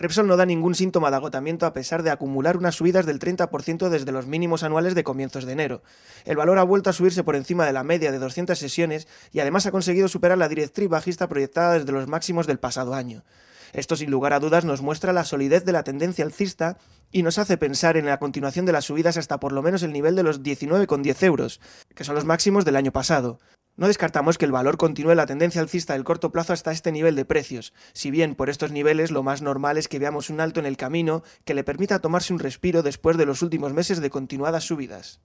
Repsol no da ningún síntoma de agotamiento a pesar de acumular unas subidas del 30% desde los mínimos anuales de comienzos de enero. El valor ha vuelto a subirse por encima de la media de 200 sesiones y además ha conseguido superar la directriz bajista proyectada desde los máximos del pasado año. Esto sin lugar a dudas nos muestra la solidez de la tendencia alcista y nos hace pensar en la continuación de las subidas hasta por lo menos el nivel de los 19,10 euros, que son los máximos del año pasado. No descartamos que el valor continúe la tendencia alcista del corto plazo hasta este nivel de precios, si bien por estos niveles lo más normal es que veamos un alto en el camino que le permita tomarse un respiro después de los últimos meses de continuadas subidas.